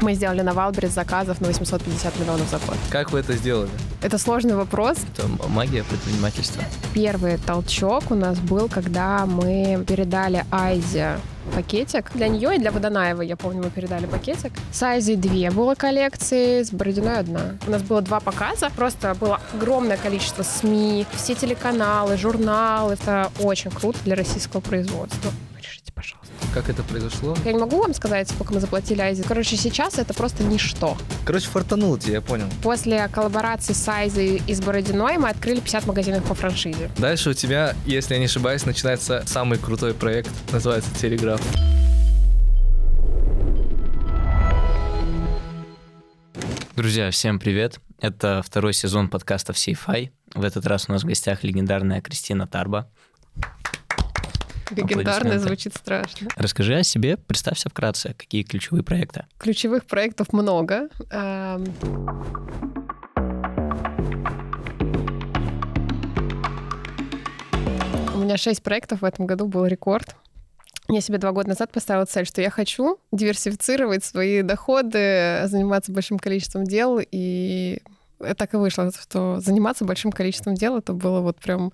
Мы сделали на Валбрис заказов на 850 миллионов за год. Как вы это сделали? Это сложный вопрос. Это магия предпринимательства. Первый толчок у нас был, когда мы передали Айзе пакетик. Для нее и для Водонаева, я помню, мы передали пакетик. С Айзи две было коллекции, с Бородиной одна. У нас было два показа, просто было огромное количество СМИ, все телеканалы, журналы. Это очень круто для российского производства. Решите, пожалуйста. Как это произошло? Я не могу вам сказать, сколько мы заплатили Айзе. Короче, сейчас это просто ничто. Короче, фартануло тебе, я понял. После коллаборации с Айзой и с Бородиной мы открыли 50 магазинов по франшизе. Дальше у тебя, если я не ошибаюсь, начинается самый крутой проект, называется «Телеграф». Друзья, всем привет. Это второй сезон подкаста «Сейфай». В этот раз у нас в гостях легендарная Кристина Тарба. Легендарно звучит страшно. Расскажи о себе, представься вкратце, какие ключевые проекты? Ключевых проектов много. Эм. У меня шесть проектов в этом году был рекорд. Я себе два года назад поставила цель, что я хочу диверсифицировать свои доходы, заниматься большим количеством дел и Э, так и вышло, что заниматься большим количеством дел, это было вот прям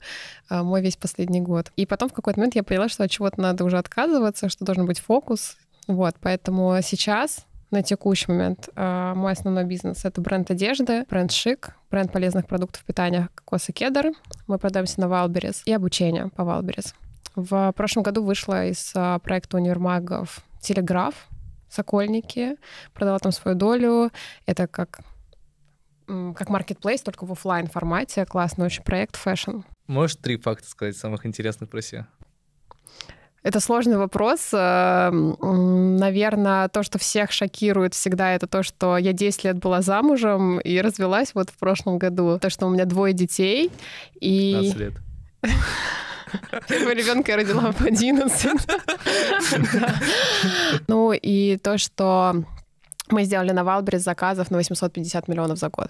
а, мой весь последний год. И потом в какой-то момент я поняла, что от чего-то надо уже отказываться, что должен быть фокус. Вот, поэтому сейчас на текущий момент а, мой основной бизнес — это бренд одежды, бренд «Шик», бренд полезных продуктов питания «Кокос и кедр». Мы продаемся на Валберес и обучение по Валберес. В прошлом году вышла из а, проекта универмагов «Телеграф», Сокольники, продала там свою долю. Это как как маркетплейс, только в офлайн формате. Классный очень проект фэшн. Можешь три факта сказать самых интересных про себя? Это сложный вопрос. Эм, Наверное, то, что всех шокирует всегда, это то, что я 10 лет была замужем и развелась вот в прошлом году. То, что у меня двое детей. И... 15 лет. ребенка я родила в 11. Ну и то, что мы сделали на Валберес заказов на 850 миллионов за год.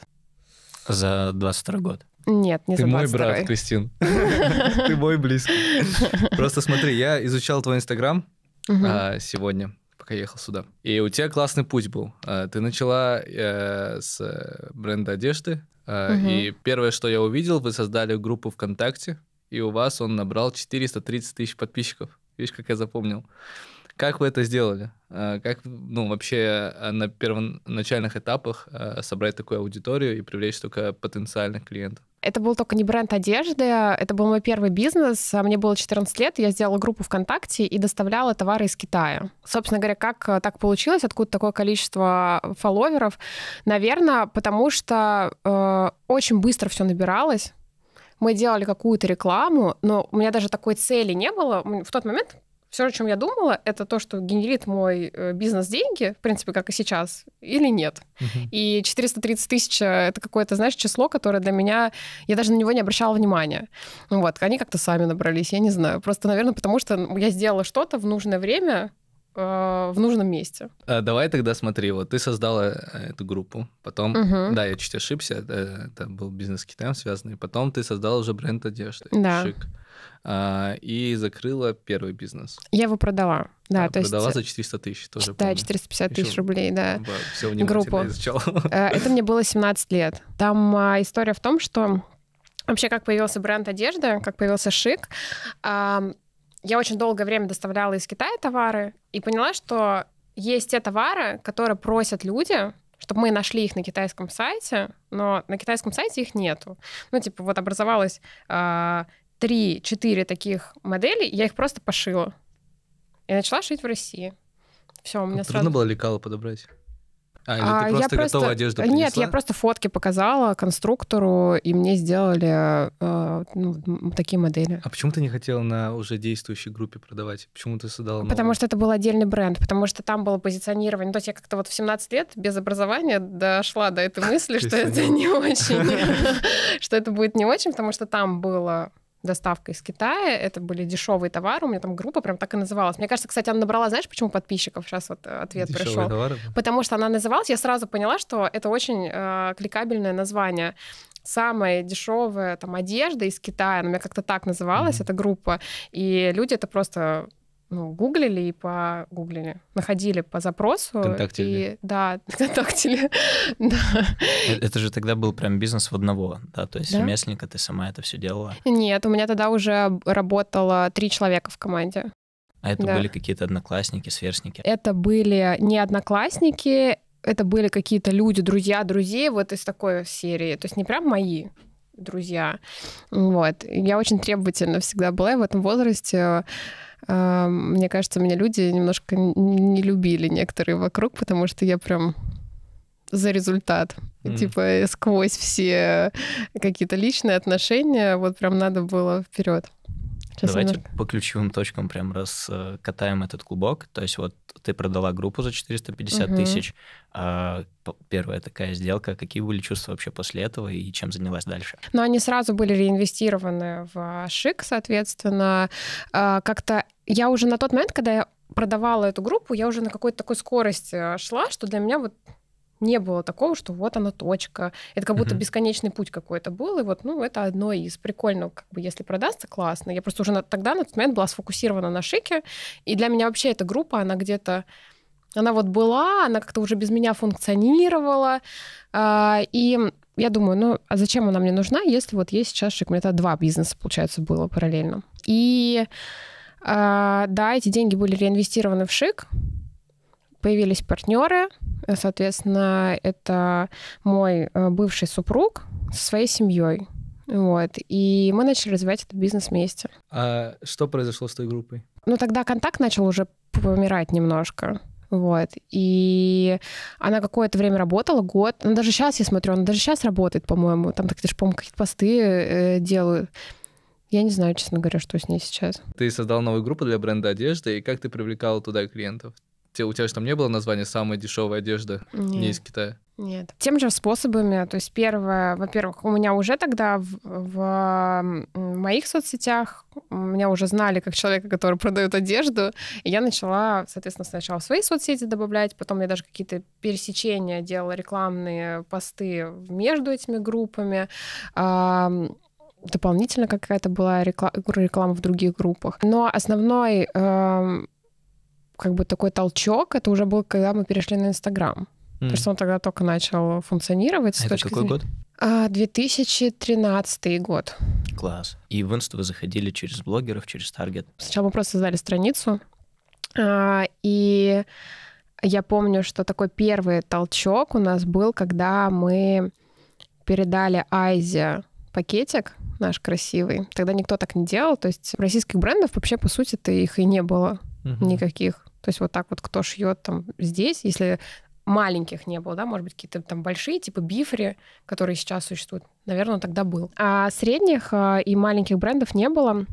За 22 год? Нет, не Ты за 22 мой брат, Кристин. Ты мой близкий. Просто смотри, я изучал твой Инстаграм а, сегодня, пока ехал сюда. И у тебя классный путь был. А, ты начала э, с э, бренда одежды. А, и первое, что я увидел, вы создали группу ВКонтакте, и у вас он набрал 430 тысяч подписчиков. Видишь, как я запомнил. Как вы это сделали? Э, как ну, вообще э, на первоначальных этапах э, собрать такую аудиторию и привлечь только потенциальных клиентов? Это был только не бренд одежды, это был мой первый бизнес. А мне было 14 лет, я сделала группу ВКонтакте и доставляла товары из Китая. Собственно говоря, как так получилось, откуда такое количество фолловеров? Наверное, потому что э, очень быстро все набиралось мы делали какую-то рекламу, но у меня даже такой цели не было. В тот момент все, о чем я думала, это то, что генерит мой э, бизнес деньги, в принципе, как и сейчас, или нет. Угу. И 430 тысяч э, — это какое-то, знаешь, число, которое для меня... Я даже на него не обращала внимания. Ну вот, они как-то сами набрались, я не знаю. Просто, наверное, потому что ну, я сделала что-то в нужное время, э, в нужном месте. А, давай тогда смотри, вот ты создала эту группу, потом, угу. да, я чуть ошибся, это, это был бизнес с Китаем связанный, потом ты создала уже бренд одежды, да. шик. А, и закрыла первый бизнес. Я его продала. Да, а, то продала есть... за 400 тысяч тоже. Да, помню. 450 тысяч Еще... рублей, да. Все Группу. изучал. Э, это мне было 17 лет. Там а, история в том, что вообще как появился бренд одежды, как появился шик. Я очень долгое время доставляла из Китая товары и поняла, что есть те товары, которые просят люди, чтобы мы нашли их на китайском сайте, но на китайском сайте их нету. Ну, типа, вот образовалась э, 3-4 таких модели, я их просто пошила. И начала шить в России. Все, у меня Трудно сразу... было лекало подобрать? А, или а, ты просто я готова просто... одежду принесла? Нет, я просто фотки показала конструктору, и мне сделали э, ну, такие модели. А почему ты не хотела на уже действующей группе продавать? Почему ты создала новую? Потому что это был отдельный бренд, потому что там было позиционирование. Ну, то есть я как-то вот в 17 лет без образования дошла до этой мысли, что это не очень, что это будет не очень, потому что там было доставка из Китая. Это были дешевые товары. У меня там группа прям так и называлась. Мне кажется, кстати, она набрала, знаешь, почему подписчиков? Сейчас вот ответ дешевые пришел. Товары? Потому что она называлась, я сразу поняла, что это очень э, кликабельное название самая дешевая там одежда из Китая, она меня как-то так называлась, mm-hmm. эта группа, и люди это просто ну, гуглили и по гуглили, находили по запросу. Контактили. И, да, контактили. да. Э, это же тогда был прям бизнес в одного, да? То есть да? ремесленника ты сама это все делала? Нет, у меня тогда уже работало три человека в команде. А это да. были какие-то одноклассники, сверстники? Это были не одноклассники, это были какие-то люди, друзья друзей вот из такой серии. То есть не прям мои, друзья. Вот. Я очень требовательна всегда была, и в этом возрасте Э, мне кажется, меня люди немножко не любили некоторые вокруг, потому что я прям за результат. Mm. Типа э, сквозь все какие-то личные отношения, вот прям надо было вперед. Сейчас Давайте немножко... по ключевым точкам прям раз э, катаем этот клубок. То есть вот ты продала группу за 450 угу. тысяч. А первая такая сделка. Какие были чувства вообще после этого и чем занялась дальше? Ну, они сразу были реинвестированы в ШИК, соответственно. А, как-то я уже на тот момент, когда я продавала эту группу, я уже на какой-то такой скорости э, шла, что для меня вот не было такого, что вот она точка. Это как будто бесконечный путь какой-то был, и вот, ну, это одно из. Прикольно, как бы, если продастся, классно. Я просто уже на, тогда, на тот момент, была сфокусирована на шике, и для меня вообще эта группа, она где-то... Она вот была, она как-то уже без меня функционировала, э, и я думаю, ну, а зачем она мне нужна, если вот есть сейчас шик? У меня тогда два бизнеса, получается, было параллельно. И а, да, эти деньги были реинвестированы в ШИК, появились партнеры, соответственно, это мой э, бывший супруг со своей семьей. Вот. И мы начали развивать этот бизнес вместе. А что произошло с той группой? Ну, тогда контакт начал уже помирать немножко. Вот. И она какое-то время работала, год. Ну, даже сейчас я смотрю, она даже сейчас работает, по-моему. Там, так, же по-моему, какие-то посты э, делают. Я не знаю, честно говоря, что с ней сейчас. Ты создал новую группу для бренда одежды, и как ты привлекал туда клиентов? у тебя же там не было названия «Самая дешевая одежда» Нет. не из Китая? Нет. Тем же способами. То есть первое, во-первых, у меня уже тогда в, в, в моих соцсетях меня уже знали как человека, который продает одежду. И я начала, соответственно, сначала свои соцсети добавлять, потом я даже какие-то пересечения делала, рекламные посты между этими группами дополнительно какая-то была реклама, реклама в других группах. Но основной э, как бы такой толчок это уже был, когда мы перешли на Инстаграм. Mm. Потому что он тогда только начал функционировать. А это какой зрения... год? 2013 а, год. Класс. И в инст вы заходили через блогеров, через Таргет? Сначала мы просто создали страницу, а, и я помню, что такой первый толчок у нас был, когда мы передали Айзе пакетик наш красивый. Тогда никто так не делал. То есть российских брендов вообще, по сути-то, их и не было угу. никаких. То есть вот так вот кто шьет там здесь, если маленьких не было, да, может быть, какие-то там большие, типа Бифри, которые сейчас существуют. Наверное, тогда был. А средних а, и маленьких брендов не было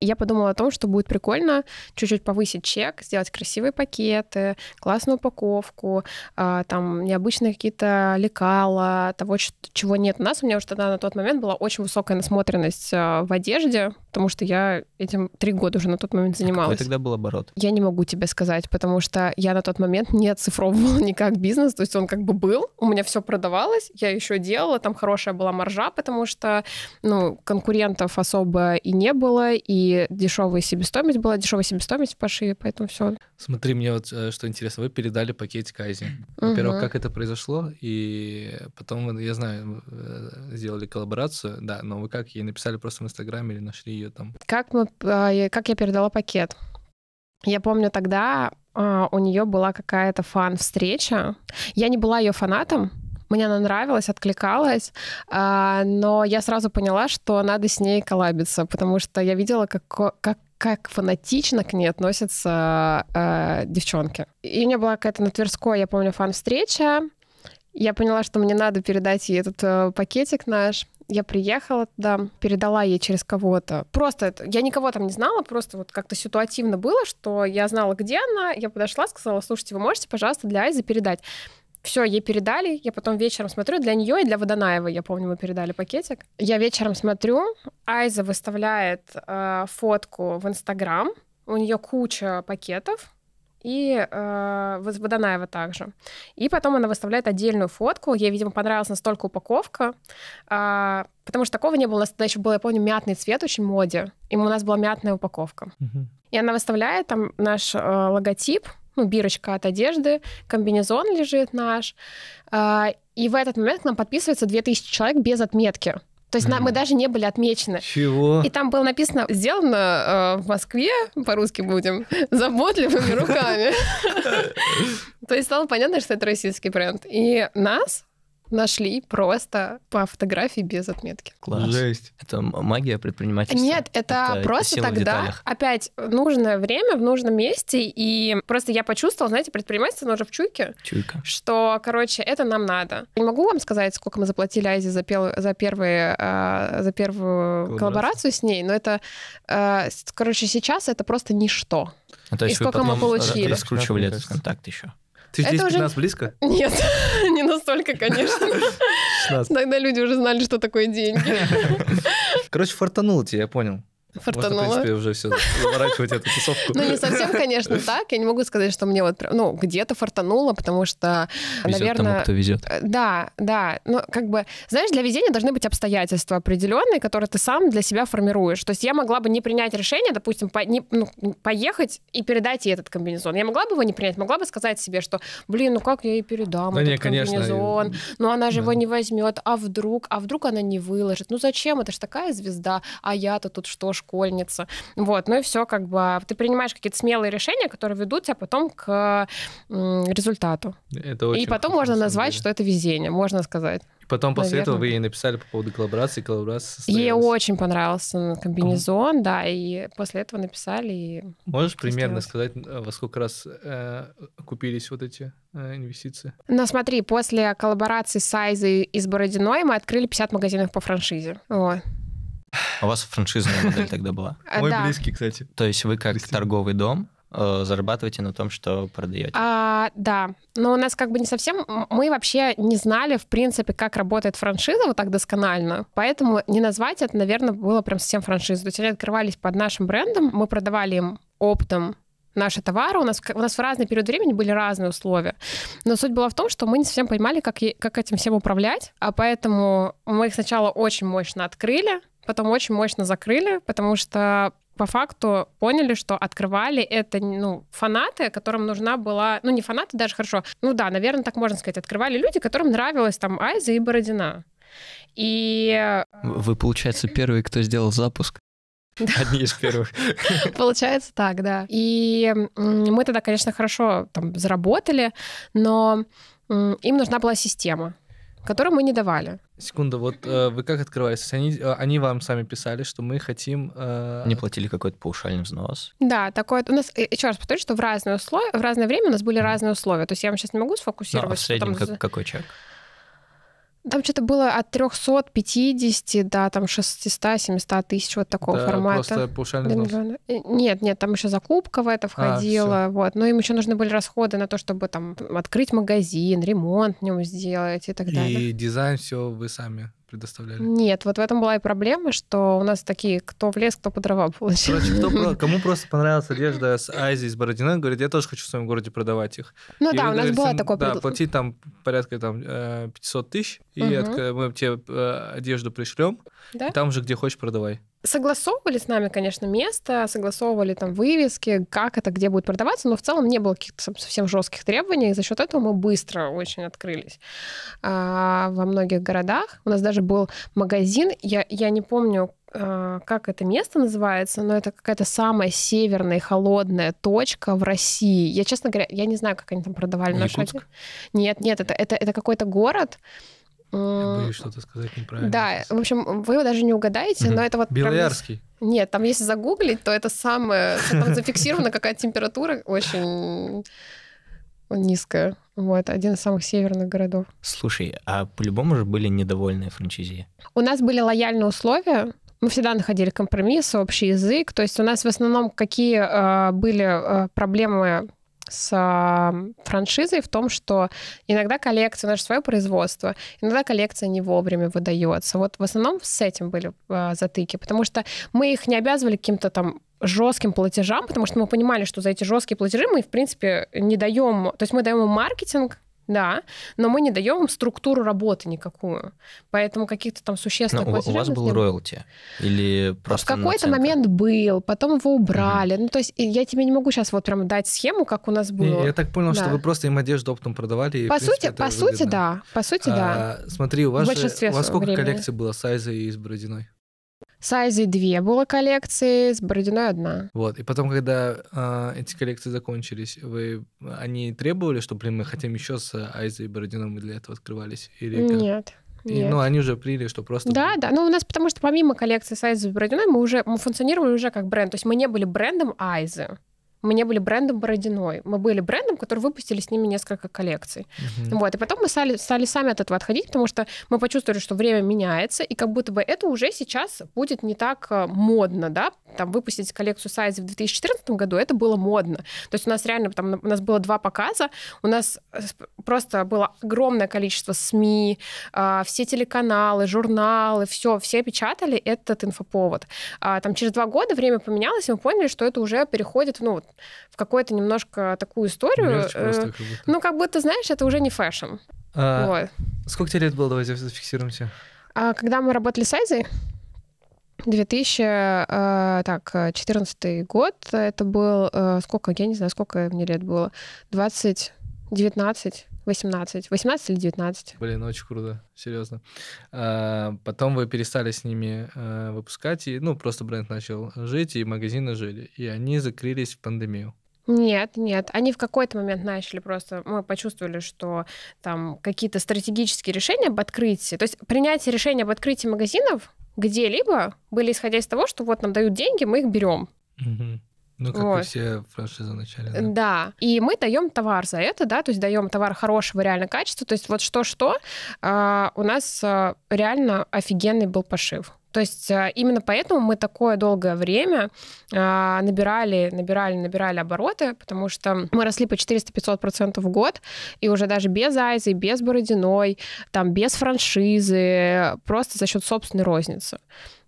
я подумала о том, что будет прикольно чуть-чуть повысить чек, сделать красивые пакеты, классную упаковку, а, там необычные какие-то лекала, того, чего нет у нас. У меня уже тогда на тот момент была очень высокая насмотренность а, в одежде, потому что я этим три года уже на тот момент а занималась. Какой тогда был оборот? Я не могу тебе сказать, потому что я на тот момент не оцифровывала никак бизнес, то есть он как бы был, у меня все продавалось, я еще делала, там хорошая была маржа, потому что ну, конкурентов особо и не было, и и дешевая себестоимость была, дешевая себестоимость в пошиве, поэтому все. Смотри, мне вот э, что интересно, вы передали пакетик Ази. Во-первых, угу. как это произошло, и потом, я знаю, э, сделали коллаборацию, да, но вы как ей написали просто в Инстаграме или нашли ее там? Как, мы, а, как я передала пакет? Я помню тогда а, у нее была какая-то фан-встреча. Я не была ее фанатом, мне она нравилась, откликалась, а, но я сразу поняла, что надо с ней коллабиться, потому что я видела, как, как как фанатично к ней относятся э, девчонки. И у меня была какая-то на Тверской, я помню, фан-встреча. Я поняла, что мне надо передать ей этот э, пакетик наш я приехала туда, передала ей через кого-то. Просто я никого там не знала, просто вот как-то ситуативно было, что я знала, где она, я подошла, сказала, слушайте, вы можете, пожалуйста, для Айзы передать. Все, ей передали. Я потом вечером смотрю для нее и для Водонаева, я помню, мы передали пакетик. Я вечером смотрю, Айза выставляет э, фотку в Инстаграм. У нее куча пакетов, и э, Водонаева также. И потом она выставляет отдельную фотку. Ей, видимо, понравилась настолько упаковка, э, потому что такого не было. У нас тогда еще был, я помню, мятный цвет очень моде. И у нас была мятная упаковка. Угу. И она выставляет там наш э, логотип, ну, бирочка от одежды, комбинезон лежит наш. А, и в этот момент к нам подписывается 2000 человек без отметки. То есть mm мы даже не были отмечены. Чего? И там было написано, сделано э, в Москве, по-русски будем, заботливыми руками. То есть стало понятно, что это российский бренд. И нас нашли просто по фотографии без отметки. Класс. Жесть. Это магия предпринимательства. Нет, это, это просто тогда опять нужное время в нужном месте. И просто я почувствовала, знаете, предпринимательство, уже в чуйке. Чуйка. Что, короче, это нам надо. Не могу вам сказать, сколько мы заплатили Айзе за, пел, за, первые, э, за первую коллаборацию с ней, но это, э, короче, сейчас это просто ничто. А то есть и сколько мы получили. Раскручивали этот контакт еще. 2015 уже... близко? Нет, не настолько, конечно. 16. Тогда люди уже знали, что такое деньги. Короче, фартануло тебе, я понял. Фартануло. Можно, в принципе, уже все заворачивать эту тусовку. Ну, не совсем, конечно, так. Я не могу сказать, что мне вот, ну, где-то фартануло, потому что, везет наверное... тому, кто везет. Э, да, да. Ну, как бы, знаешь, для везения должны быть обстоятельства определенные, которые ты сам для себя формируешь. То есть я могла бы не принять решение, допустим, по, не, ну, поехать и передать ей этот комбинезон. Я могла бы его не принять, могла бы сказать себе, что, блин, ну как я ей передам да этот не, комбинезон? Конечно. Ну, она же да. его не возьмет. А вдруг? А вдруг она не выложит? Ну, зачем? Это же такая звезда. А я-то тут что ж школьница. Вот, ну и все, как бы а ты принимаешь какие-то смелые решения, которые ведут тебя потом к результату. Это очень и потом можно назвать, деле. что это везение, можно сказать. Потом Наверное. после этого вы ей написали по поводу коллаборации, коллаборация состоялась. Ей очень понравился комбинезон, mm. да, и после этого написали. И Можешь примерно сказать, э, во сколько раз э, купились вот эти э, инвестиции? Ну смотри, после коллаборации с Сайзой и с Бородиной мы открыли 50 магазинов по франшизе. Вот. А у вас франшизная модель тогда была? А, Мой близкий, кстати. То есть вы как торговый дом э, зарабатываете на том, что продаете? А, да, но у нас как бы не совсем, мы вообще не знали, в принципе, как работает франшиза вот так досконально, поэтому не назвать это, наверное, было прям совсем франшизой. То есть они открывались под нашим брендом, мы продавали им оптом наши товары. У нас, у нас в разный период времени были разные условия. Но суть была в том, что мы не совсем понимали, как, как этим всем управлять. А поэтому мы их сначала очень мощно открыли, потом очень мощно закрыли, потому что по факту поняли, что открывали это ну, фанаты, которым нужна была... Ну, не фанаты даже, хорошо. Ну да, наверное, так можно сказать. Открывали люди, которым нравилась там Айза и Бородина. И... Э, Вы, получается, первые, кто сделал запуск. Да. Одни из первых. Получается так, да. И мы тогда, конечно, хорошо там заработали, но им нужна была система которые мы не давали. Секунду, вот э, вы как открывались? Они, э, они вам сами писали, что мы хотим... Э... Не платили какой-то паушальный взнос? Да, такое... У нас, э, еще раз повторю, что в разные условия, в разное время у нас были разные условия. То есть я вам сейчас не могу сфокусироваться. Ну, а в среднем там... как, какой человек? Там что-то было от 350 до там 600-700 тысяч вот такого да, формата. Просто взнос. Нет, нет, там еще закупка в это а, входила, а, вот. Но им еще нужны были расходы на то, чтобы там открыть магазин, ремонт в нем сделать и так и далее. И дизайн все вы сами предоставляли? Нет, вот в этом была и проблема, что у нас такие, кто в лес, кто по дрова получил. Короче, кто, кому просто понравилась одежда с Айзи из Бородина, говорит, я тоже хочу в своем городе продавать их. Ну и да, у нас говорит, было такое. Да, платить там порядка там 500 э, тысяч, и угу. от, мы тебе э, одежду пришлем, да? и там же где хочешь продавай. Согласовывали с нами, конечно, место, согласовывали там вывески, как это, где будет продаваться, но в целом не было каких-то совсем жестких требований, и за счет этого мы быстро очень открылись а, во многих городах. У нас даже был магазин, я, я не помню, а, как это место называется, но это какая-то самая северная холодная точка в России. Я, честно говоря, я не знаю, как они там продавали. Якутск? Нет, нет, это, это, это какой-то город, боюсь что-то сказать неправильно. Да, в общем, вы его даже не угадаете, угу. но это вот... Белоярский. Прям... Нет, там если загуглить, то это самое... Там зафиксирована какая температура очень низкая. Вот, один из самых северных городов. Слушай, а по-любому же были недовольные франчайзи? У нас были лояльные условия, мы всегда находили компромисс, общий язык. То есть у нас в основном какие э, были э, проблемы с а, франшизой в том, что иногда коллекция, наше свое производство, иногда коллекция не вовремя выдается. Вот в основном с этим были э, затыки, потому что мы их не обязывали каким-то там жестким платежам, потому что мы понимали, что за эти жесткие платежи мы, в принципе, не даем, то есть мы даем им маркетинг, да, но мы не даем им структуру работы никакую. Поэтому каких-то там существенных... Но у вас был роялти? Или просто В какой-то наценка? момент был, потом его убрали. Угу. Ну, то есть я тебе не могу сейчас вот прям дать схему, как у нас было. Я, я так понял, да. что вы просто им одежду оптом продавали. И, по сути, принципе, по сути, да. По сути, а, да. Смотри, у вас, же, у вас сколько времени. коллекций было сайза и с Бородиной? Сайзи две было коллекции, с Бородиной одна. Вот, и потом, когда э, эти коллекции закончились, вы, они требовали, что, блин, мы хотим еще с Айзи и Бородиной мы для этого открывались? Или как? Нет. И, Нет. ну, они уже приняли, что просто... Да, да. Ну, у нас потому что помимо коллекции с Айзы и Бородиной мы уже мы функционировали уже как бренд. То есть мы не были брендом Айзы мы не были брендом Бородиной. Мы были брендом, который выпустили с ними несколько коллекций. Uh-huh. Вот. И потом мы стали, стали сами от этого отходить, потому что мы почувствовали, что время меняется, и как будто бы это уже сейчас будет не так э, модно, да, там выпустить коллекцию Сайдс в 2014 году, это было модно. То есть у нас реально там у нас было два показа, у нас э, просто было огромное количество СМИ, а, все телеканалы, журналы, все, все печатали этот инфоповод. А, там через два года время поменялось, и мы поняли, что это уже переходит ну, в какую-то немножко такую историю. Э, просто, Ну, как будто, знаешь, это уже не фэшн. А, вот. Сколько тебе лет было, давайте зафиксируемся? А, когда мы работали с Айзой, 2014 э, год, это был, э, сколько, я не знаю, сколько мне лет было, 20, 19, 18, 18 или 19. Блин, очень круто, серьезно. А, потом вы перестали с ними э, выпускать, и, ну, просто бренд начал жить, и магазины жили, и они закрылись в пандемию. Нет, нет. Они в какой-то момент начали просто... Мы почувствовали, что там какие-то стратегические решения об открытии... То есть принятие решения об открытии магазинов где-либо были исходя из того, что вот нам дают деньги, мы их берем. Ну, как вот. и все франшизы вначале. Да. да. И мы даем товар за это, да, то есть даем товар хорошего реально качества. То есть вот что-что, э, у нас э, реально офигенный был пошив. То есть э, именно поэтому мы такое долгое время э, набирали, набирали, набирали обороты, потому что мы росли по 400-500% в год, и уже даже без Айзы, без Бородиной, там, без франшизы, просто за счет собственной розницы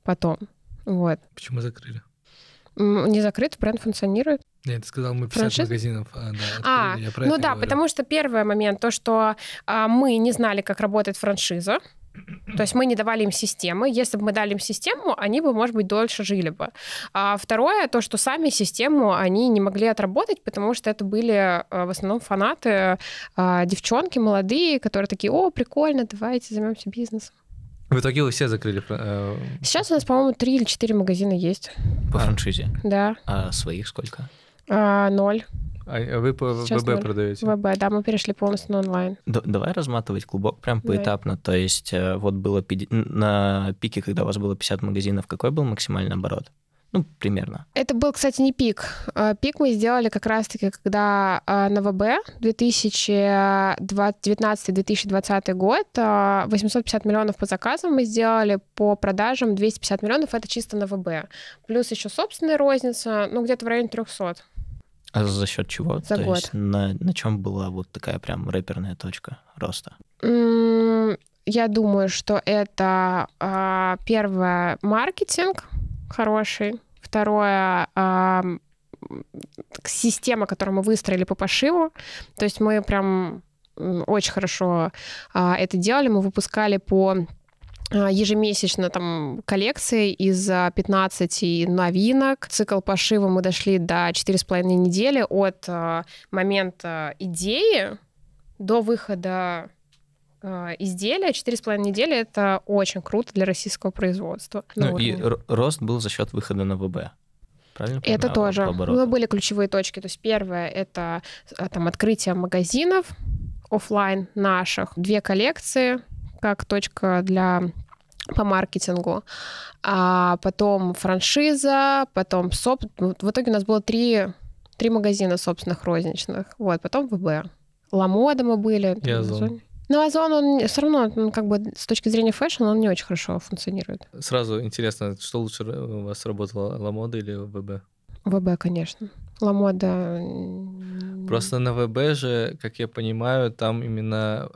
потом. Вот. Почему закрыли? Не закрыт, бренд функционирует. Нет, ты сказал, мы 50 Франшиз? магазинов. А, да, а ну да, говорю. потому что первый момент, то, что а, мы не знали, как работает франшиза, то есть мы не давали им системы. Если бы мы дали им систему, они бы, может быть, дольше жили бы. А второе, то, что сами систему они не могли отработать, потому что это были э, в основном фанаты, а, девчонки молодые, которые такие, о, прикольно, давайте займемся бизнесом. В итоге вы все закрыли? Э, Сейчас у нас, по-моему, три или четыре магазина есть. По франшизе? Да. А своих сколько? А, ноль. А, а вы по Сейчас ВБ 0. продаете? ВБ, да, мы перешли полностью на онлайн. Д- давай разматывать клубок прям поэтапно. То есть э, вот было на пике, когда у вас было 50 магазинов, какой был максимальный оборот? Ну, примерно. Это был, кстати, не пик. Э, пик мы сделали как раз-таки, когда э, на ВБ 2019-2020 год 850 миллионов по заказам мы сделали, по продажам 250 миллионов, это чисто на ВБ. Плюс еще собственная розница, ну, где-то в районе 300. А за счет чего? За То год. есть на, на чем была вот такая прям рэперная точка роста? я думаю, что это а, первое маркетинг хороший, второе а, система, которую мы выстроили по пошиву. То есть мы прям очень хорошо а, это делали. Мы выпускали по а, ежемесячно там коллекции из 15 а, новинок. Цикл пошива мы дошли до 4,5 недели от а, момента идеи до выхода изделия. Четыре с половиной недели — это очень круто для российского производства. Ну и рост был за счет выхода на ВБ. Правильно это понимаю? тоже. Ну, были ключевые точки. То есть первое — это там открытие магазинов офлайн наших. Две коллекции — как точка для по маркетингу, а потом франшиза, потом СОП. Ну, в итоге у нас было три, три магазина собственных розничных. Вот, потом ВБ. Ламода мы были. И Озон. Но ну, Озон, он все равно, он как бы с точки зрения фэшн, он не очень хорошо функционирует. Сразу интересно, что лучше э, у вас работало, Ламода или ВБ? ВБ, конечно. Ламода... Просто на ВБ же, как я понимаю, там именно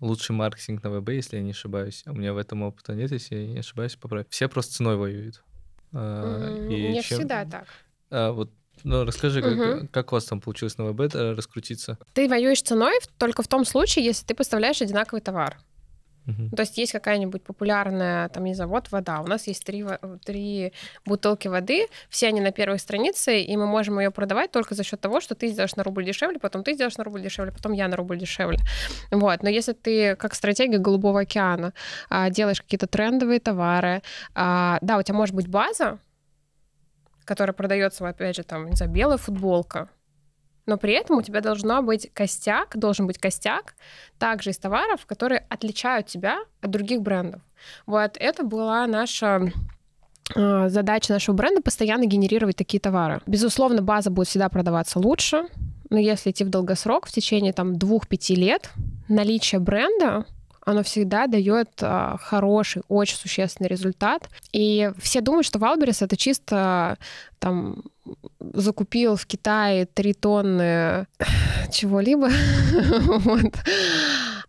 лучший маркетинг на ВБ, если я не ошибаюсь. А у меня в этом опыта нет, если я не ошибаюсь, поправь. Все просто ценой воюют. А, и не чем... всегда так. А, вот ну, расскажи, угу. как, как у вас там получилось на ВБ э, раскрутиться? Ты воюешь ценой только в том случае, если ты поставляешь одинаковый товар. Угу. То есть есть какая-нибудь популярная, там, не знаю, вот вода. У нас есть три, три бутылки воды, все они на первой странице, и мы можем ее продавать только за счет того, что ты сделаешь на рубль дешевле, потом ты сделаешь на рубль дешевле, потом я на рубль дешевле. Вот. Но если ты, как стратегия Голубого океана, а, делаешь какие-то трендовые товары, а, да, у тебя может быть база, которая продается, опять же, там, не знаю, белая футболка, но при этом у тебя должно быть костяк, должен быть костяк также из товаров, которые отличают тебя от других брендов. Вот это была наша а, задача нашего бренда постоянно генерировать такие товары. Безусловно, база будет всегда продаваться лучше, но если идти в долгосрок, в течение там двух пяти лет, наличие бренда оно всегда дает а, хороший, очень существенный результат. И все думают, что Валберес это чисто там закупил в Китае три тонны чего-либо. вот.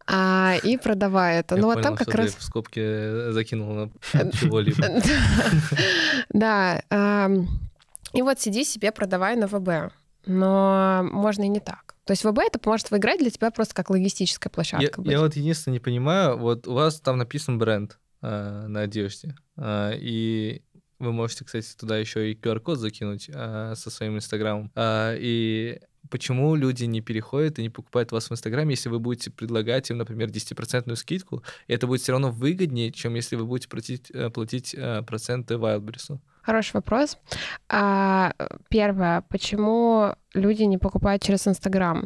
А, и продавая это. Я ну, понял, вот там как раз... в скобке э, закинула э, чего-либо. Да. И вот сиди себе, продавай на ВБ. Но можно и не так. То есть ВБ это может выиграть для тебя просто как логистическая площадка. Я, я вот единственное не понимаю, вот у вас там написан бренд э, на одежде, э, и вы можете, кстати, туда еще и QR-код закинуть а, со своим Инстаграмом. А, и почему люди не переходят и не покупают вас в Инстаграме, если вы будете предлагать им, например, 10% скидку, и это будет все равно выгоднее, чем если вы будете платить, э, платить э, проценты Wildberries. Хороший вопрос. А, первое, почему люди не покупают через Инстаграм?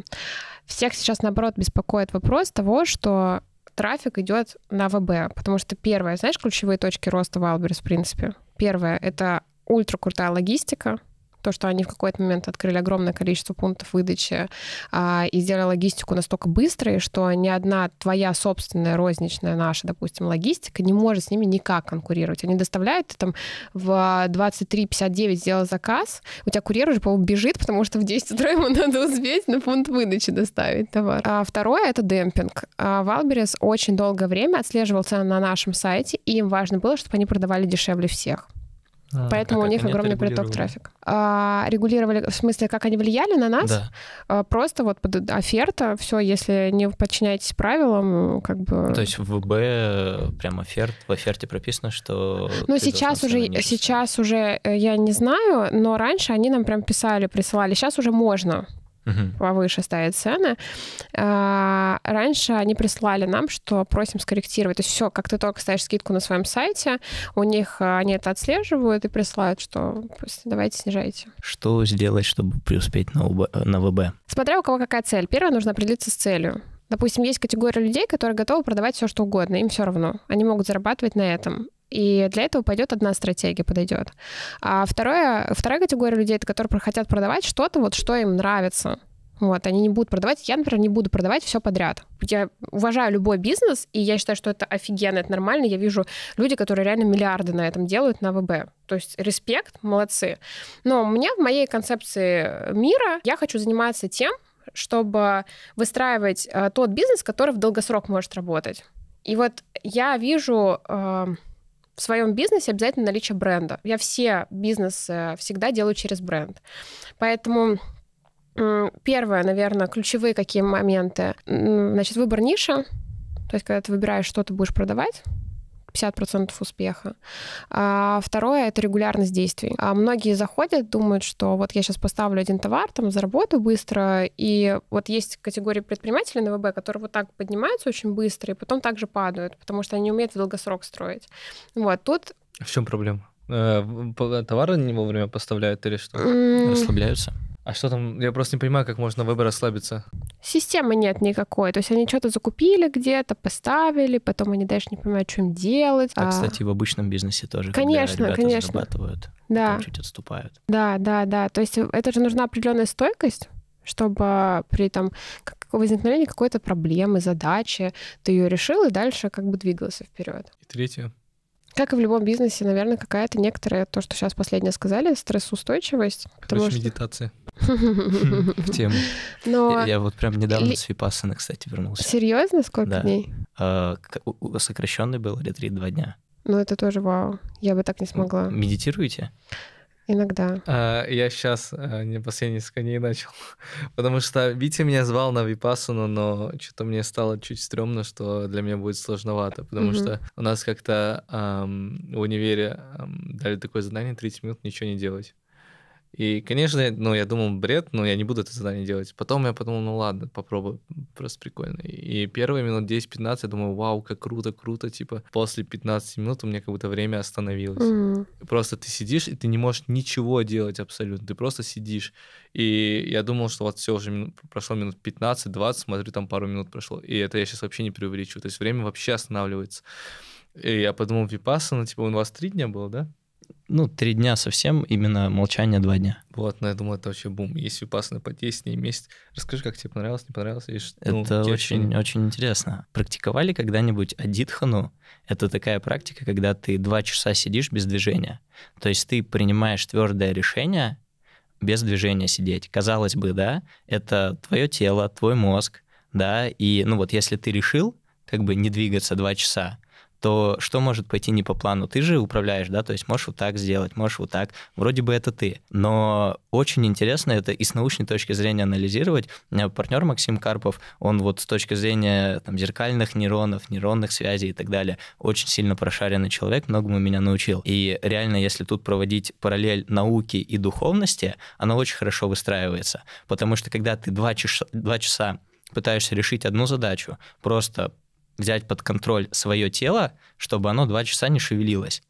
Всех сейчас, наоборот, беспокоит вопрос того, что трафик идет на ВБ, потому что первое, знаешь, ключевые точки роста Wildberries, в принципе, Первое — это ультра логистика, то, что они в какой-то момент открыли огромное количество пунктов выдачи а, и сделали логистику настолько быстрой, что ни одна твоя собственная розничная наша, допустим, логистика не может с ними никак конкурировать. Они доставляют, ты там в 23.59 сделал заказ, у тебя курьер уже, по-моему, бежит, потому что в 10 утра ему надо успеть на пункт выдачи доставить товар. А второе — это демпинг. Валберес очень долгое время отслеживал цены на нашем сайте, и им важно было, чтобы они продавали дешевле всех. А, Поэтому у них огромный приток трафика. А, регулировали, в смысле, как они влияли на нас? Да. А, просто вот под оферта, все, если не подчиняетесь правилам, как бы... То есть в ВБ э, прям оферт, в оферте прописано, что... Ну, сейчас уже, сейчас э, уже я не знаю, но раньше они нам прям писали, присылали. Сейчас уже можно угу. повыше ставят цены. А, раньше они прислали нам, что просим скорректировать. То есть все, как ты только ставишь скидку на своем сайте, у них а, они это отслеживают и присылают, что давайте снижайте. Что сделать, чтобы преуспеть на, УБ, на ВБ? Смотря у кого какая цель. Первое, нужно определиться с целью. Допустим, есть категория людей, которые готовы продавать все, что угодно, им все равно. Они могут зарабатывать на этом. И для этого пойдет одна стратегия, подойдет. А второе, вторая категория людей, это которые хотят продавать что-то, вот что им нравится. Вот, они не будут продавать. Я, например, не буду продавать все подряд. Я уважаю любой бизнес, и я считаю, что это офигенно, это нормально. Я вижу люди, которые реально миллиарды на этом делают на ВБ. То есть респект, молодцы. Но мне в моей концепции мира я хочу заниматься тем, чтобы выстраивать э, тот бизнес, который в долгосрок может работать. И вот я вижу э, в своем бизнесе обязательно наличие бренда. Я все бизнесы всегда делаю через бренд. Поэтому первое, наверное, ключевые какие моменты. Значит, выбор ниши. То есть, когда ты выбираешь, что ты будешь продавать, 50% успеха. А второе — это регулярность действий. А многие заходят, думают, что вот я сейчас поставлю один товар, там, заработаю быстро, и вот есть категории предпринимателей на ВБ, которые вот так поднимаются очень быстро и потом также падают, потому что они не умеют в долгосрок строить. Вот, тут... В чем проблема? Э, товары не вовремя поставляют или что? Расслабляются. А что там? Я просто не понимаю, как можно выбор расслабиться. Системы нет никакой. То есть они что-то закупили где-то, поставили, потом они даже не понимают, что им делать. А, а... кстати, в обычном бизнесе тоже. Конечно, когда конечно. Зарабатывают, да. Там чуть отступают. Да, да, да. То есть это же нужна определенная стойкость, чтобы при там возникновении какой-то проблемы, задачи, ты ее решил и дальше как бы двигался вперед. И третье. Как и в любом бизнесе, наверное, какая-то некоторая, то, что сейчас последнее сказали, стрессоустойчивость. Короче, потому, медитация. Что... Хм, в тему. Но... Я вот прям недавно с Випассаны, кстати, вернулся. Серьезно? Сколько да. дней? А, Сокращенный был ретрит-два дня. Ну, это тоже вау. Я бы так не смогла. Медитируете? Иногда. А, я сейчас а, э, не последний несколько дней начал, потому что Витя меня звал на Випасуну, но что-то мне стало чуть стрёмно, что для меня будет сложновато, потому что у нас как-то эм, в универе эм, дали такое задание 30 минут ничего не делать. И, конечно, ну, я думал, бред, но я не буду это задание делать. Потом я подумал, ну ладно, попробую, просто прикольно. И первые минут 10-15 я думаю, вау, как круто, круто, типа, после 15 минут у меня как будто время остановилось. Mm. -hmm. Просто ты сидишь, и ты не можешь ничего делать абсолютно, ты просто сидишь. И я думал, что вот все уже минут, прошло минут 15-20, смотрю, там пару минут прошло. И это я сейчас вообще не преувеличиваю, то есть время вообще останавливается. И я подумал, Випасса, ну, типа, у вас три дня было, да? ну, три дня совсем, именно молчание два дня. Вот, ну, я думаю, это вообще бум. Есть випасана по 10 дней, месяц. Расскажи, как тебе понравилось, не понравилось? И, ну, это очень, очень интересно. Практиковали когда-нибудь адитхану? Это такая практика, когда ты два часа сидишь без движения. То есть ты принимаешь твердое решение без движения сидеть. Казалось бы, да, это твое тело, твой мозг, да, и, ну, вот если ты решил, как бы не двигаться два часа, то что может пойти не по плану? Ты же управляешь, да, то есть можешь вот так сделать, можешь вот так. Вроде бы это ты. Но очень интересно это и с научной точки зрения анализировать. У меня партнер Максим Карпов, он вот с точки зрения там, зеркальных нейронов, нейронных связей и так далее, очень сильно прошаренный человек, многому меня научил. И реально, если тут проводить параллель науки и духовности, она очень хорошо выстраивается. Потому что когда ты два часа, два часа пытаешься решить одну задачу, просто взять под контроль свое тело, чтобы оно два часа не шевелилось.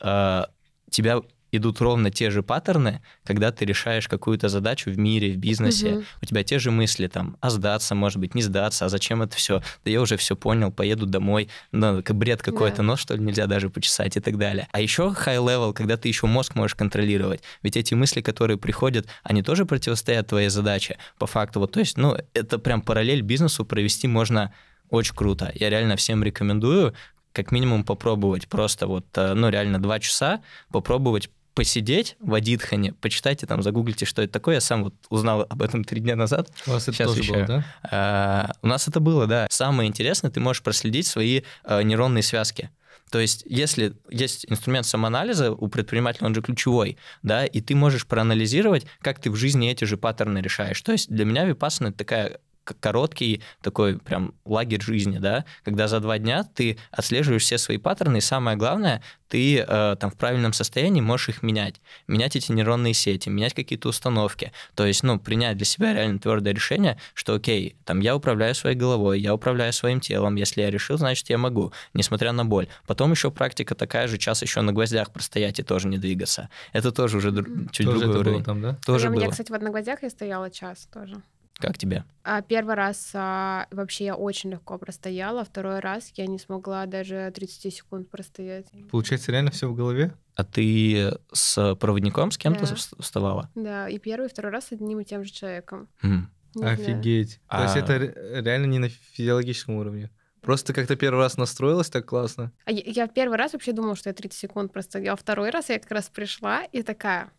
А, тебя идут ровно те же паттерны, когда ты решаешь какую-то задачу в мире, в бизнесе. Угу. У тебя те же мысли там, а сдаться, может быть, не сдаться, а зачем это все? Да я уже все понял, поеду домой, ну, бред какой-то, да. нос что ли нельзя даже почесать и так далее. А еще high level, когда ты еще мозг можешь контролировать, ведь эти мысли, которые приходят, они тоже противостоят твоей задаче по факту. Вот, то есть, ну, это прям параллель бизнесу провести можно очень круто. Я реально всем рекомендую как минимум попробовать просто вот, э, ну, реально два часа попробовать посидеть в Адитхане, почитайте там, загуглите, что это такое. Я сам вот узнал об этом три дня назад. У вас Сейчас это тоже вещаю. было, да? А, у нас это было, да. Самое интересное, ты можешь проследить свои а, нейронные связки. То есть, если есть инструмент самоанализа у предпринимателя, он же ключевой, да, и ты можешь проанализировать, как ты в жизни эти же паттерны решаешь. То есть, для меня випассана это такая короткий такой прям лагерь жизни, да, когда за два дня ты отслеживаешь все свои паттерны, и самое главное, ты э, там в правильном состоянии можешь их менять, менять эти нейронные сети, менять какие-то установки, то есть, ну, принять для себя реально твердое решение, что, окей, там, я управляю своей головой, я управляю своим телом, если я решил, значит, я могу, несмотря на боль. Потом еще практика такая же, час еще на гвоздях простоять и тоже не двигаться. Это тоже уже чуть тоже другой уровень. там, да? Тоже а было. У меня, кстати, вот на гвоздях я стояла час тоже. Как тебе? А первый раз а, вообще я очень легко простояла, второй раз я не смогла даже 30 секунд простоять. Получается, реально все в голове? А ты с проводником с кем-то да. вставала? Да, и первый, и второй раз с одним и тем же человеком. Хм. Офигеть. Знаю. То а... есть это реально не на физиологическом уровне? Просто как-то первый раз настроилась так классно. А я, я первый раз вообще думала, что я 30 секунд простояла. второй раз я как раз пришла и такая,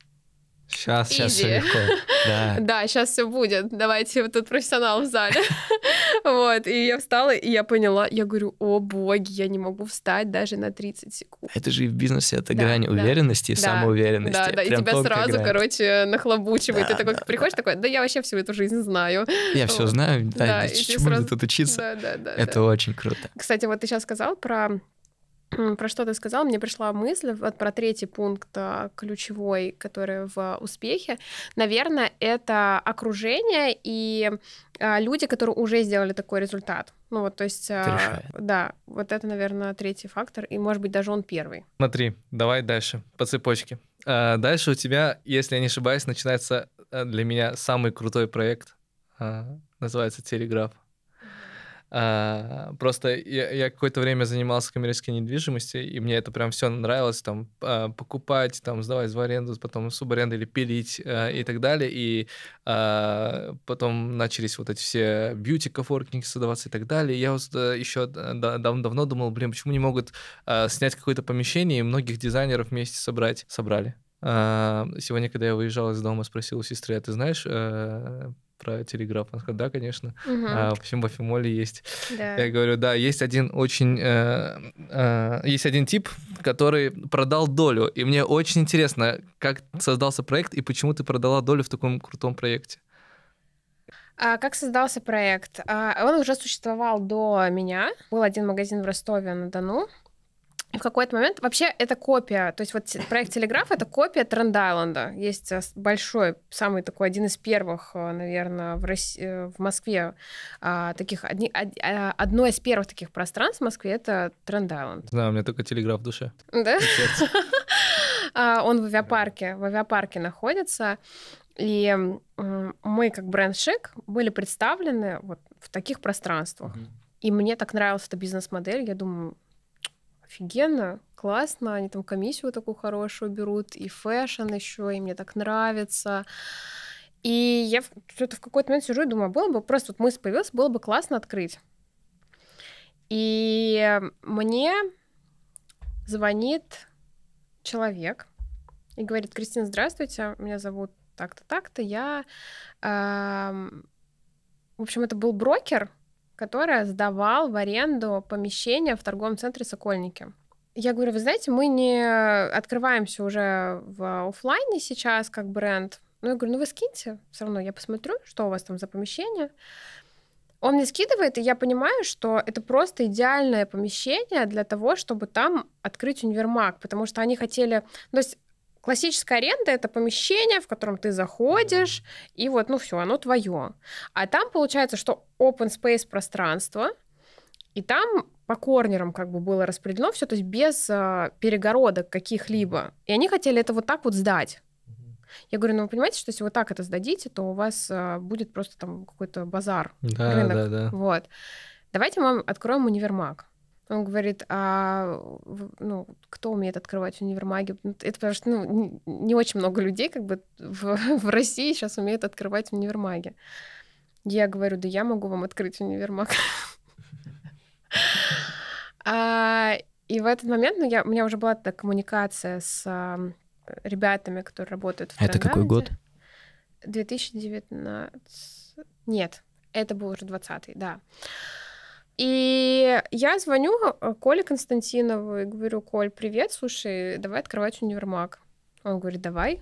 Сейчас, Easy. сейчас все легко. Да. да, сейчас все будет. Давайте вот тут профессионал в зале. вот, и я встала, и я поняла, я говорю, о боги, я не могу встать даже на 30 секунд. Это же и в бизнесе, это да, грань да. уверенности и да, самоуверенности. Да, да, и тебя сразу, грань. короче, нахлобучивает. Да, ты такой да, приходишь такой, да я вообще всю эту жизнь знаю. Я все знаю, да, да и чему сразу... тут учиться? Да, да, да. Это да. очень круто. Кстати, вот ты сейчас сказал про про что ты сказал, мне пришла мысль вот про третий пункт а, ключевой, который в успехе. Наверное, это окружение и а, люди, которые уже сделали такой результат. Ну вот, то есть, э, да, вот это, наверное, третий фактор, и, может быть, даже он первый. Смотри, давай дальше по цепочке. Дальше у тебя, если я не ошибаюсь, начинается для меня самый крутой проект, называется Телеграф. А, просто я, я какое-то время занимался коммерческой недвижимостью, и мне это прям все нравилось, там, а, покупать, там, сдавать в аренду, потом субаренду или пилить а, и так далее, и потом начались вот эти все бьюти-кофоркинги создаваться и так далее. Я вот э, еще да, давно думал, блин, почему не могут снять какое-то помещение и многих дизайнеров вместе собрать? Собрали. Сегодня, когда я выезжал из дома, спросил у сестры, а ты знаешь э, про телеграф? Он сказал, да, конечно. Угу. А, в всем Бафимоле есть. Да. Я говорю, да, есть один очень... Э, э, есть один тип, который продал долю. И мне очень интересно, как создался проект и почему ты продала долю в таком крутом проекте. А как создался проект? А, он уже существовал до меня. Был один магазин в Ростове-на-Дону в какой-то момент вообще это копия, то есть вот проект Телеграф это копия Трендайленда. Есть э, большой, самый такой один из первых, э, наверное, в, России, э, в Москве а, таких одни, а, одно из первых таких пространств в Москве это Трендайленд. Да, у меня только Телеграф в душе. Да. А, он в авиапарке, в авиапарке находится. И мы, как бренд Шик, были представлены вот в таких пространствах. И мне так нравилась эта бизнес-модель. Я думаю, офигенно, классно, они там комиссию такую хорошую берут, и фэшн еще, и мне так нравится. И я что-то в какой-то момент сижу и думаю, было бы просто вот мысль появилась, было бы классно открыть. И мне звонит человек и говорит, Кристина, здравствуйте, меня зовут так-то, так-то, я... Э, в общем, это был брокер, которая сдавал в аренду помещение в торговом центре Сокольники. Я говорю, вы знаете, мы не открываемся уже в офлайне сейчас как бренд. Ну, я говорю, ну вы скиньте, все равно я посмотрю, что у вас там за помещение. Он мне скидывает, и я понимаю, что это просто идеальное помещение для того, чтобы там открыть универмаг, потому что они хотели... То есть Классическая аренда это помещение, в котором ты заходишь, и вот, ну все, оно твое. А там получается, что open space пространство, и там по корнерам как бы было распределено все, то есть без э, перегородок каких-либо. И они хотели это вот так вот сдать. Я говорю, ну вы понимаете, что если вы так это сдадите, то у вас э, будет просто там какой-то базар, да, рынок. Да, да. Вот. Давайте мы откроем универмаг. Он говорит, а ну, кто умеет открывать универмаги? Ну, это потому что ну, не очень много людей как бы в, в России сейчас умеют открывать универмаги. Я говорю, да я могу вам открыть универмаг. А, и в этот момент ну, я, у меня уже была эта коммуникация с ребятами, которые работают в Это какой год? 2019... Нет, это был уже 20-й, да. И я звоню э, Коле Константинову и говорю, Коль, привет, слушай, давай открывать универмаг. Он говорит, давай.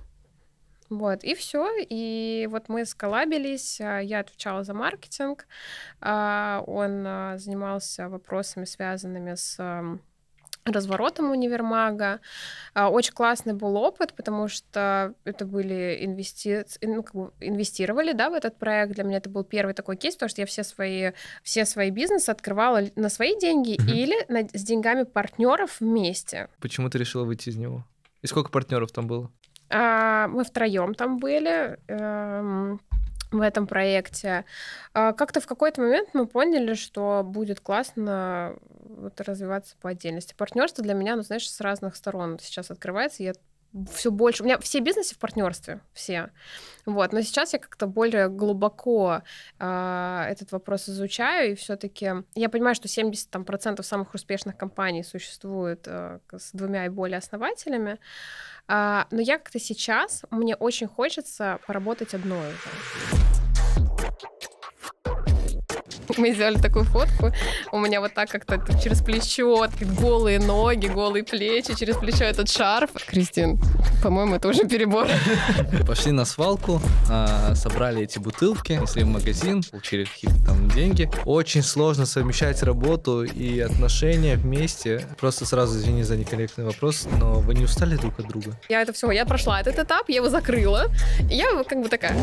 Вот, и все. И вот мы сколабились, а, я отвечала за маркетинг, а, он а, занимался вопросами, связанными с разворотом универмага. А, очень классный был опыт, потому что это были инвести... ну, как бы инвестировали да, в этот проект. Для меня это был первый такой кейс, потому что я все свои, все свои бизнесы открывала на свои деньги угу. или на... с деньгами партнеров вместе. Почему ты решила выйти из него? И сколько партнеров там было? А, мы втроем там были. Эм, в этом проекте. А как-то в какой-то момент мы поняли, что будет классно вот развиваться по отдельности. Партнерство для меня, ну, знаешь, с разных сторон сейчас открывается. Я все больше. У меня все бизнесы в партнерстве, все. Вот. Но сейчас я как-то более глубоко э, этот вопрос изучаю, и все-таки я понимаю, что 70% там, процентов самых успешных компаний существует э, с двумя и более основателями. Э, но я как-то сейчас, мне очень хочется поработать одной уже. Мы сделали такую фотку. У меня вот так как-то через плечо, голые ноги, голые плечи, через плечо этот шарф. Кристин, по-моему, это уже перебор. Пошли на свалку, а, собрали эти бутылки, несли в магазин, получили какие-то там деньги. Очень сложно совмещать работу и отношения вместе. Просто сразу извини за некорректный вопрос, но вы не устали друг от друга? Я это все, я прошла этот этап, я его закрыла. Я как бы такая...